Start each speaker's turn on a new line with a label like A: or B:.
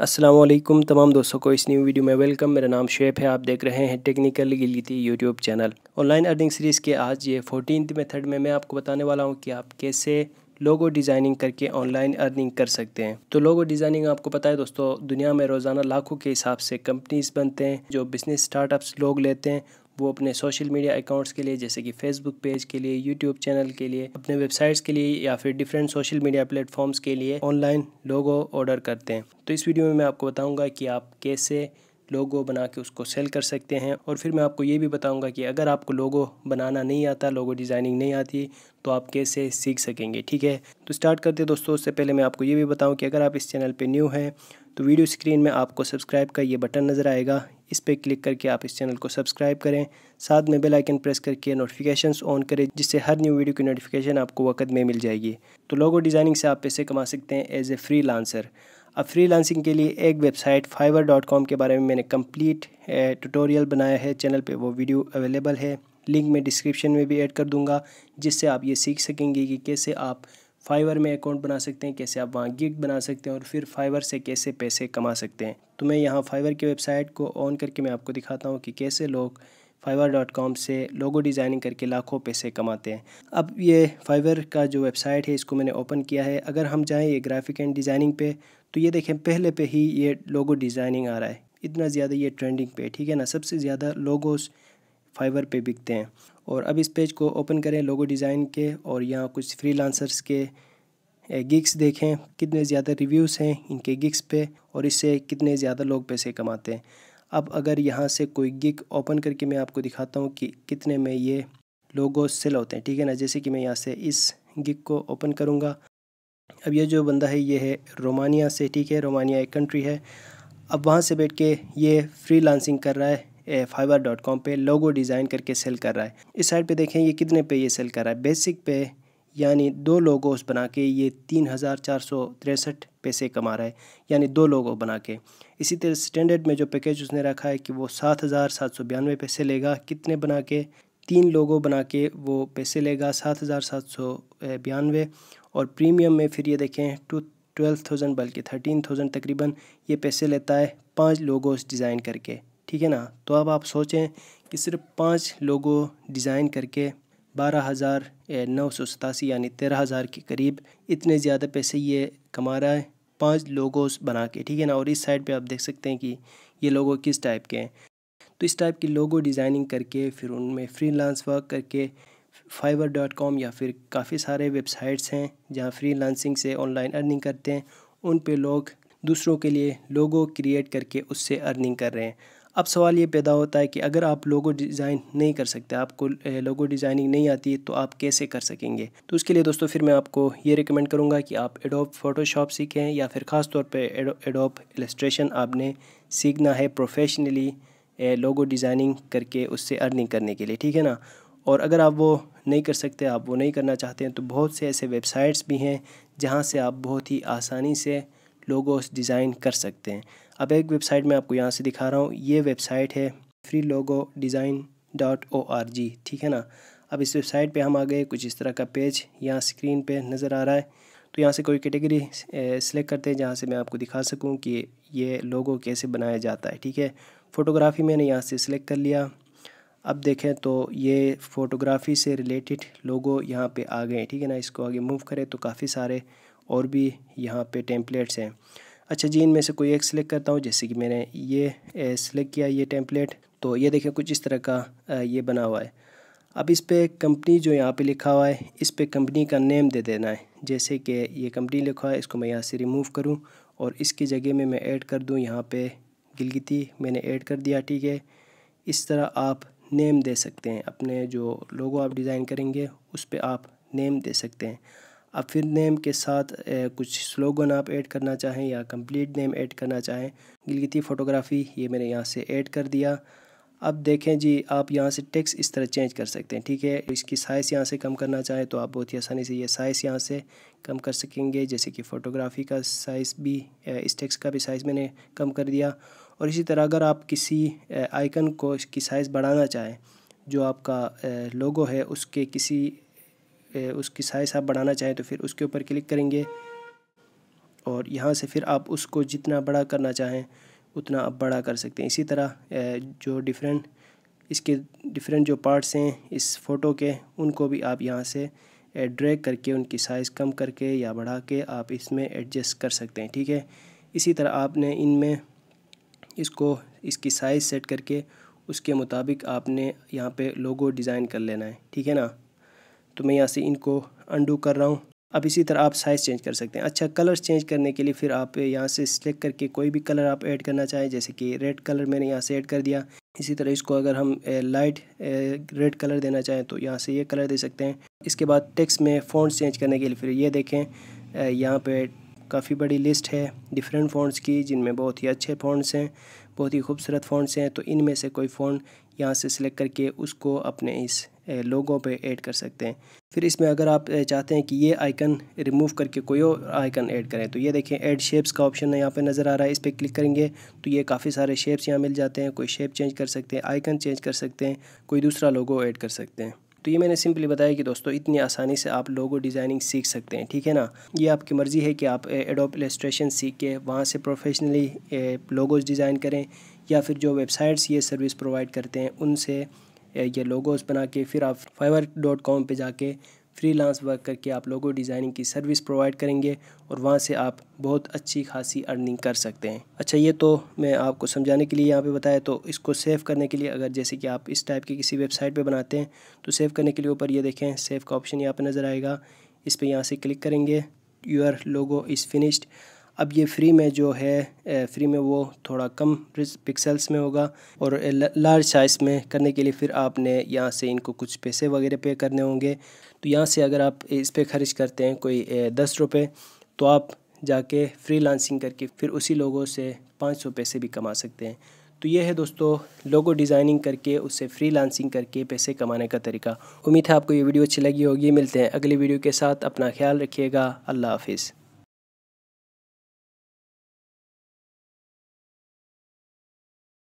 A: असलम तमाम दोस्तों को इस न्यू वीडियो में वेलकम मेरा नाम शेफ है आप देख रहे हैं टेक्निकल गिलीती YouTube channel online earning series के आज ये फोर्टीन मेथड में मैं आपको बताने वाला हूँ कि आप कैसे लोगो डिज़ाइनिंग करके ऑनलाइन अर्निंग कर सकते हैं तो लोगो डिज़ाइनिंग आपको पता है दोस्तों दुनिया में रोज़ाना लाखों के हिसाब से कंपनीज बनते हैं जो बिज़नेस स्टार्टअप्स लोग लेते हैं वो अपने सोशल मीडिया अकाउंट्स के लिए जैसे कि फेसबुक पेज के लिए यूट्यूब चैनल के लिए अपने वेबसाइट्स के लिए या फिर डिफरेंट सोशल मीडिया प्लेटफॉर्म्स के लिए ऑनलाइन लोगो ऑर्डर करते हैं तो इस वीडियो में मैं आपको बताऊँगा कि आप कैसे लोगो बना के उसको सेल कर सकते हैं और फिर मैं आपको ये भी बताऊंगा कि अगर आपको लोगो बनाना नहीं आता लोगो डिज़ाइनिंग नहीं आती तो आप कैसे सीख सकेंगे ठीक है तो स्टार्ट करते दोस्तों उससे पहले मैं आपको ये भी बताऊं कि अगर आप इस चैनल पे न्यू हैं तो वीडियो स्क्रीन में आपको सब्सक्राइब का ये बटन नज़र आएगा इस पर क्लिक करके आप इस चैनल को सब्सक्राइब करें साथ में बेल आइकन प्रेस करके नोटिफिकेशन ऑन करें जिससे हर न्यू वीडियो की नोटिफिकेशन आपको वक्त में मिल जाएगी तो लोगो डिज़ाइनिंग से आप पैसे कमा सकते हैं एज ए फ्री लांसर अब फ्री लांसिंग के लिए एक वेबसाइट फाइवर डॉट कॉम के बारे में मैंने कम्प्लीट ट्यूटोरियल बनाया है चैनल पर वो वीडियो अवेलेबल है लिंक मैं डिस्क्रिप्शन में भी ऐड कर दूंगा जिससे आप ये सीख सकेंगे कि कैसे आप फाइवर में अकाउंट बना सकते हैं कैसे आप वहाँ गिग बना सकते हैं और फिर फाइवर से कैसे पैसे कमा सकते हैं तो मैं यहाँ फाइवर की वेबसाइट को ऑन करके मैं आपको दिखाता हूँ कि कैसे लोग फाइवर डॉट कॉम से लोगो डिज़ाइनिंग करके लाखों पैसे कमाते हैं अब ये फाइवर का जो वेबसाइट है इसको मैंने ओपन किया है अगर हम जाएँ ये ग्राफिक एंड डिज़ाइनिंग पे तो ये देखें पहले पे ही ये लोगो डिज़ाइनिंग आ रहा है इतना ज़्यादा ये ट्रेंडिंग पे ठीक है ना सबसे ज़्यादा लोगोस फाइवर पे बिकते हैं और अब इस पेज को ओपन करें लोगो डिज़ाइन के और यहाँ कुछ फ्रीलांसर्स के गिग्स देखें कितने ज़्यादा रिव्यूज़ हैं इनके गिग्स पे और इससे कितने ज़्यादा लोग पैसे कमाते हैं अब अगर यहाँ से कोई गिग ओपन करके मैं आपको दिखाता हूँ कि कितने में ये लोगो सेल होते हैं ठीक है ना जैसे कि मैं यहाँ से इस गिग को ओपन करूँगा अब ये जो बंदा है ये है रोमानिया से ठीक है रोमानिया एक कंट्री है अब वहाँ से बैठ के ये फ्री कर रहा है फाइबर डॉट कॉम पर लोगो डिज़ाइन करके सेल कर रहा है इस साइड पर देखें ये कितने पे ये सेल कर रहा है बेसिक पे यानी दो लोगोस बना के ये तीन हज़ार चार सौ तिरसठ पैसे कमा रहा है यानी दो लोगो बना के इसी तरह स्टैंडर्ड में जो पैकेज उसने रखा है कि वो सात हज़ार सात सौ बयानवे पैसे लेगा कितने बना के तीन लोगो बना के वो पैसे लेगा सात हज़ार सात सौ बयानवे और प्रीमियम में फिर ये देखें टू ट्वेल्व थाउजेंड बल्कि थर्टीन थाउजेंड तकरीबन ये पैसे लेता है पाँच लोगोस डिज़ाइन करके ठीक है ना तो अब आप सोचें कि सिर्फ पाँच लोगो डिज़ाइन करके बारह हज़ार नौ सौ सतासी यानी तेरह हज़ार के करीब इतने ज़्यादा पैसे ये कमा रहा है पाँच लोगोस बना के ठीक है ना और इस साइड पे आप देख सकते हैं कि ये लोगो किस टाइप के हैं तो इस टाइप की लोगो डिज़ाइनिंग करके फिर उनमें लांस वर्क करके फाइबर डॉट कॉम या फिर काफ़ी सारे वेबसाइट्स हैं जहाँ फ्री लांसिंग से ऑनलाइन अर्निंग करते हैं उन पे लोग दूसरों के लिए लोगो क्रिएट करके उससे अर्निंग कर रहे हैं अब सवाल ये पैदा होता है कि अगर आप लोगो डिज़ाइन नहीं कर सकते आपको लोगो डिज़ाइनिंग नहीं आती तो आप कैसे कर सकेंगे तो उसके लिए दोस्तों फिर मैं आपको ये रिकमेंड करूँगा कि आप एडोप फोटोशॉप सीखें या फिर ख़ास तौर पर एडोप एलस्ट्रेशन आपने सीखना है प्रोफेशनली लोगो डिज़ाइनिंग करके उससे अर्निंग करने के लिए ठीक है ना और अगर आप वो नहीं कर सकते आप वो नहीं करना चाहते हैं तो बहुत से ऐसे वेबसाइट्स भी हैं जहाँ से आप बहुत ही आसानी से लोगोस डिज़ाइन कर सकते हैं अब एक वेबसाइट मैं आपको यहाँ से दिखा रहा हूँ ये वेबसाइट है free logo design dot O R G ठीक है ना अब इस वेबसाइट पे हम आ गए कुछ इस तरह का पेज यहाँ स्क्रीन पे नज़र आ रहा है तो यहाँ से कोई कैटेगरी सेलेक्ट करते हैं जहाँ से मैं आपको दिखा सकूँ कि ये लोगो कैसे बनाया जाता है ठीक है फ़ोटोग्राफ़ी मैंने यहाँ से सिलेक्ट कर लिया अब देखें तो ये फ़ोटोग्राफ़ी से रिलेटेड लोगो यहाँ पे आ गए ठीक है ना इसको आगे मूव करें तो काफ़ी सारे और भी यहाँ पे टेम्पलेट्स हैं अच्छा जी इनमें से कोई एक सिलेक्ट करता हूँ जैसे कि मैंने ये सिलेक्ट किया ये टेम्पलेट तो ये देखें कुछ इस तरह का ये बना हुआ है अब इस पर कंपनी जो यहाँ पे लिखा हुआ है इस पर कंपनी का नेम दे देना है जैसे कि ये कंपनी लिखा है इसको मैं यहाँ से रिमूव करूँ और इसकी जगह में मैं ऐड कर दूँ यहाँ पे गिलगिती मैंने ऐड कर दिया ठीक है इस तरह आप नेम दे सकते हैं अपने जो लोगो आप डिज़ाइन करेंगे उस पर आप नेम दे सकते हैं आप फिर नेम के साथ कुछ स्लोगन आप ऐड करना चाहें या कंप्लीट नेम ऐड करना चाहें गिलगिती फ़ोटोग्राफ़ी ये मैंने यहाँ से ऐड कर दिया अब देखें जी आप यहाँ से टेक्स्ट इस तरह चेंज कर सकते हैं ठीक है इसकी साइज़ यहाँ से कम करना चाहें तो आप बहुत ही आसानी से ये साइज़ यहाँ से कम कर सकेंगे जैसे कि फ़ोटोग्राफ़ी का साइज़ भी इस टेक्स्ट का भी साइज़ मैंने कम कर दिया और इसी तरह अगर आप किसी आइकन को इसकी साइज़ बढ़ाना चाहें जो आपका लोगो है उसके किसी उसकी साइज़ आप बढ़ाना चाहें तो फिर उसके ऊपर क्लिक करेंगे और यहाँ से फिर आप उसको जितना बड़ा करना चाहें उतना आप बड़ा कर सकते हैं इसी तरह जो डिफरेंट इसके डिफरेंट जो पार्ट्स हैं इस फ़ोटो के उनको भी आप यहाँ से ड्रैग करके उनकी साइज़ कम करके या बढ़ा के आप इसमें एडजस्ट कर सकते हैं ठीक है इसी तरह आपने इनमें इसको इसकी साइज़ सेट करके उसके मुताबिक आपने यहाँ पे लोगो डिज़ाइन कर लेना है ठीक है ना तो मैं यहाँ से इनको अंडू कर रहा हूँ अब इसी तरह आप साइज़ चेंज कर सकते हैं अच्छा कलर्स चेंज करने के लिए फिर आप यहाँ से सिलेक्ट करके कोई भी कलर आप ऐड करना चाहें जैसे कि रेड कलर मैंने यहाँ से ऐड कर दिया इसी तरह इसको अगर हम लाइट रेड कलर देना चाहें तो यहाँ से ये कलर दे सकते हैं इसके बाद टेक्स्ट में फ़ॉन्ट्स चेंज करने के लिए फिर ये देखें यहाँ पर काफ़ी बड़ी लिस्ट है डिफरेंट फ़ॉन्ट्स की जिनमें बहुत ही अच्छे फ़ॉन्ट्स हैं बहुत ही खूबसूरत फ़ॉन्ट्स हैं तो इनमें से कोई फ़ॉन्ट यहाँ से सिलेक्ट करके उसको अपने इस लोगों पे ऐड कर सकते हैं फिर इसमें अगर आप चाहते हैं कि ये आइकन रिमूव करके कोई और आइकन ऐड करें तो ये देखें ऐड शेप्स का ऑप्शन यहाँ पे नज़र आ रहा है इस पर क्लिक करेंगे तो ये काफ़ी सारे शेप्स यहाँ मिल जाते हैं कोई शेप चेंज कर सकते हैं आइकन चेंज कर सकते हैं कोई दूसरा लोगो ऐड कर सकते हैं तो ये मैंने सिंपली बताया कि दोस्तों इतनी आसानी से आप लोगो डिज़ाइनिंग सीख सकते हैं ठीक है ना ये आपकी मर्ज़ी है कि आप एडोप इलेस्ट्रेशन सीख के वहाँ से प्रोफेशनली लोगोज डिज़ाइन करें या फिर जो वेबसाइट्स ये सर्विस प्रोवाइड करते हैं उनसे ये लोगोज बना के फिर आप फाइवर डॉट कॉम पर जाके फ्रीलांस वर्क करके आप लोगों डिज़ाइनिंग की सर्विस प्रोवाइड करेंगे और वहाँ से आप बहुत अच्छी खासी अर्निंग कर सकते हैं अच्छा ये तो मैं आपको समझाने के लिए यहाँ पे बताया तो इसको सेव करने के लिए अगर जैसे कि आप इस टाइप की किसी वेबसाइट पे बनाते हैं तो सेव करने के लिए ऊपर ये देखें सेव का ऑप्शन यहाँ पर नज़र आएगा इस पर यहाँ से क्लिक करेंगे यूर लोगो इज़ फिनिश्ड अब ये फ्री में जो है फ्री में वो थोड़ा कम पिक्सल्स में होगा और लार्ज साइज़ में करने के लिए फिर आपने यहाँ से इनको कुछ पैसे वगैरह पे करने होंगे तो यहाँ से अगर आप इस पर खर्च करते हैं कोई दस रुपये तो आप जाके फ्री लांसिंग करके फिर उसी लोगों से पाँच सौ पैसे भी कमा सकते हैं तो ये है दोस्तों लोगो डिज़ाइनिंग करके उससे फ्री लांसिंग करके पैसे कमाने का तरीका उम्मीद है आपको ये वीडियो अच्छी लगी होगी मिलते हैं अगली वीडियो के साथ अपना ख्याल रखिएगा अल्लाह हाफिज़